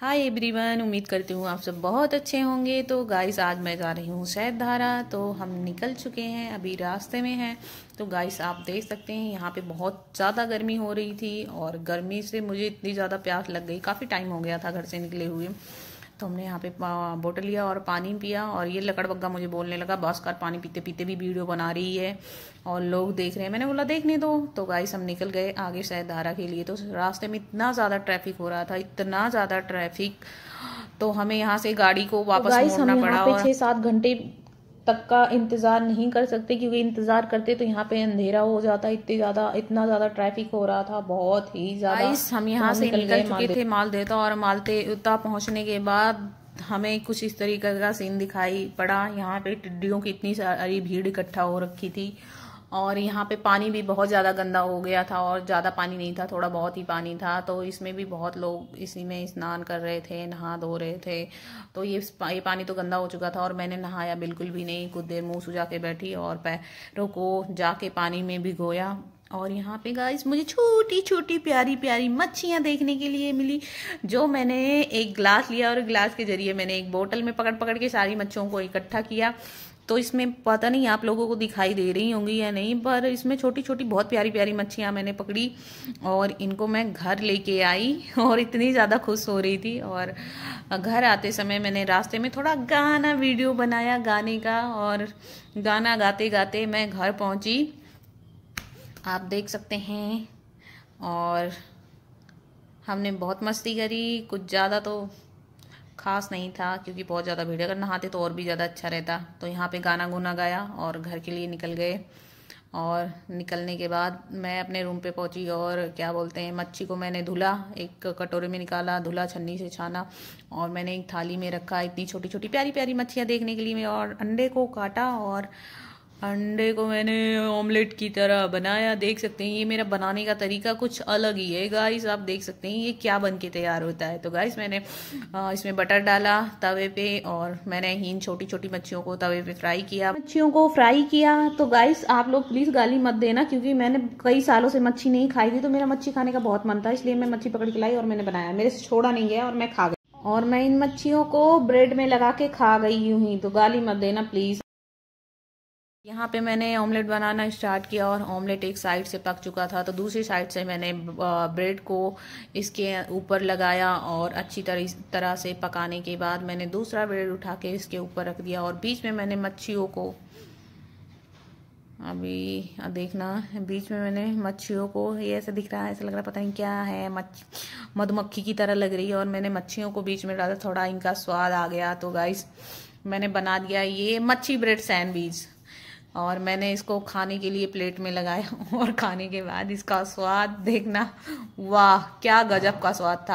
hi everyone उम्मीद करती हूँ आप सब बहुत अच्छे होंगे तो गाइस आज मैं जा रही हूँ सैद धारा तो हम निकल चुके हैं अभी रास्ते में हैं तो गाइस आप देख सकते हैं यहाँ पे बहुत ज़्यादा गर्मी हो रही थी और गर्मी से मुझे इतनी ज़्यादा प्यास लग गई काफ़ी टाइम हो गया था घर से निकले हुए तो हमने यहाँ पे बोतल लिया और पानी पिया और ये लकड़बग्गा मुझे बोलने लगा बस कर पानी पीते पीते भी वीडियो बना रही है और लोग देख रहे हैं मैंने बोला देखने दो तो गाइस हम निकल गए आगे शायद धारा के लिए तो रास्ते में इतना ज़्यादा ट्रैफिक हो रहा था इतना ज़्यादा ट्रैफिक तो हमें यहाँ से गाड़ी को तो वापस तो मोड़ना पड़ा और सात घंटे तक का इंतज़ार नहीं कर सकते क्योंकि इंतज़ार करते तो यहाँ पे अंधेरा हो जाता इतने ज़्यादा इतना ज़्यादा ट्रैफिक हो रहा था बहुत ही ज़्यादा हम यहाँ से निकल चुके थे देता और उत्ता पहुँचने के बाद हमें कुछ इस तरीके का सीन दिखाई पड़ा यहाँ पे टिड्डियों की इतनी सारी भीड़ इकट्ठा हो रखी थी और यहाँ पे पानी भी बहुत ज़्यादा गंदा हो गया था और ज़्यादा पानी नहीं था थोड़ा बहुत ही पानी था तो इसमें भी बहुत लोग इसी में स्नान कर रहे थे नहा धो रहे थे तो ये ये पानी तो गंदा हो चुका था और मैंने नहाया बिल्कुल भी नहीं कुछ देर मुँह सुझा के बैठी और पैरों को जाके पानी में भिगोया और यहाँ पे गाइस मुझे छोटी छोटी प्यारी प्यारी मच्छियाँ देखने के लिए मिली जो मैंने एक ग्लास लिया और ग्लास के जरिए मैंने एक बोतल में पकड़ पकड़ के सारी मच्छियों को इकट्ठा किया तो इसमें पता नहीं आप लोगों को दिखाई दे रही होंगी या नहीं पर इसमें छोटी छोटी बहुत प्यारी प्यारी मच्छियाँ मैंने पकड़ी और इनको मैं घर लेके आई और इतनी ज़्यादा खुश हो रही थी और घर आते समय मैंने रास्ते में थोड़ा गाना वीडियो बनाया गाने का और गाना गाते गाते मैं घर पहुँची आप देख सकते हैं और हमने बहुत मस्ती करी कुछ ज़्यादा तो ख़ास नहीं था क्योंकि बहुत ज़्यादा भीड़ अगर नहाते तो और भी ज़्यादा अच्छा रहता तो यहाँ पे गाना गुना गाया और घर के लिए निकल गए और निकलने के बाद मैं अपने रूम पे पहुंची और क्या बोलते हैं मच्छी को मैंने धुला एक कटोरे में निकाला धुला छन्नी से छाना और मैंने एक थाली में रखा इतनी छोटी छोटी प्यारी प्यारी मच्छियाँ देखने के लिए और अंडे को काटा और अंडे को मैंने ऑमलेट की तरह बनाया देख सकते हैं ये मेरा बनाने का तरीका कुछ अलग ही है गाइस आप देख सकते हैं ये क्या बन के तैयार होता है तो गाइस मैंने इसमें बटर डाला तवे पे और मैंने हीन छोटी छोटी मच्छियों को तवे पे फ्राई किया मच्छियों को फ्राई किया तो गाइस आप लोग प्लीज़ गाली मत देना क्योंकि मैंने कई सालों से मच्छी नहीं खाई थी तो मेरा मच्छी खाने का बहुत मन था इसलिए मैं मच्छी पकड़ के लाई और मैंने बनाया मेरे से छोड़ा नहीं गया और मैं खा गई और मैं इन मच्छियों को ब्रेड में लगा के खा गई हूँ ही तो गाली मत देना प्लीज़ यहाँ पे मैंने ऑमलेट बनाना स्टार्ट किया और ऑमलेट एक साइड से पक चुका था तो दूसरी साइड से मैंने ब्रेड को इसके ऊपर लगाया और अच्छी तरह तरह से पकाने के बाद मैंने दूसरा ब्रेड उठा के इसके ऊपर रख दिया और बीच में मैंने मच्छियों को अभी देखना बीच में मैंने मच्छियों को ये ऐसे दिख रहा है ऐसा लग रहा है पता नहीं क्या है मधुमक्खी की तरह लग रही है और मैंने मच्छियों को बीच में डाला थोड़ा इनका स्वाद आ गया तो गाइस मैंने बना दिया ये मच्छी ब्रेड सैंडविच और मैंने इसको खाने के लिए प्लेट में लगाया और खाने के बाद इसका स्वाद देखना वाह क्या गजब का स्वाद था